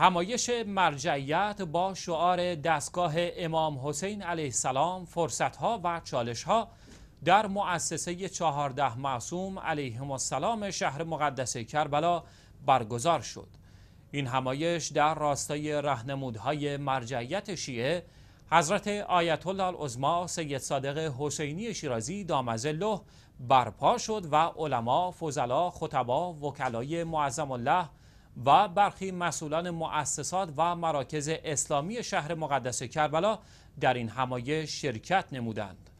همایش مرجعیت با شعار دستگاه امام حسین علیه السلام فرصتها و چالشها در مؤسسه چهارده معصوم علیه السلام شهر مقدس کربلا برگزار شد این همایش در راستای رهنمودهای مرجعیت شیعه حضرت آیت الله العظما سید صادق حسینی شیرازی دامزله برپا شد و علما، فضلا، خطبا، وکلای معظم الله و برخی مسئولان مؤسسات و مراکز اسلامی شهر مقدس کربلا در این همایه شرکت نمودند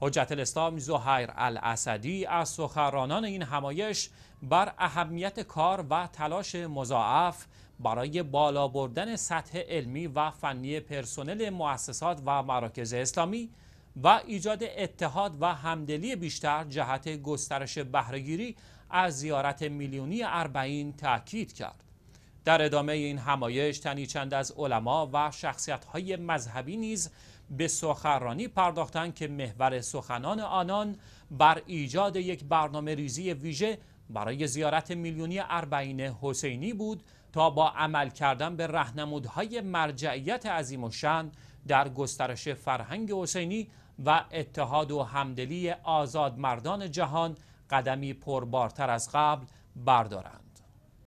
حجت الاسلام زهیر الاسدی از سخرانان این همایش بر اهمیت کار و تلاش مضاعف برای بالا بردن سطح علمی و فنی پرسنل مؤسسات و مراکز اسلامی و ایجاد اتحاد و همدلی بیشتر جهت گسترش بهرهگیری از زیارت میلیونی اربعین تاکید کرد در ادامه این همایش تنی چند از علما و شخصیت‌های مذهبی نیز به سخنرانی پرداختند که محور سخنان آنان بر ایجاد یک برنامه ریزی ویژه برای زیارت میلیونی اربعین حسینی بود تا با عمل کردن به رهنمودهای مرجعیت عظیم و شن در گسترش فرهنگ حسینی و اتحاد و همدلی آزاد مردان جهان قدمی پربارتر از قبل بردارند.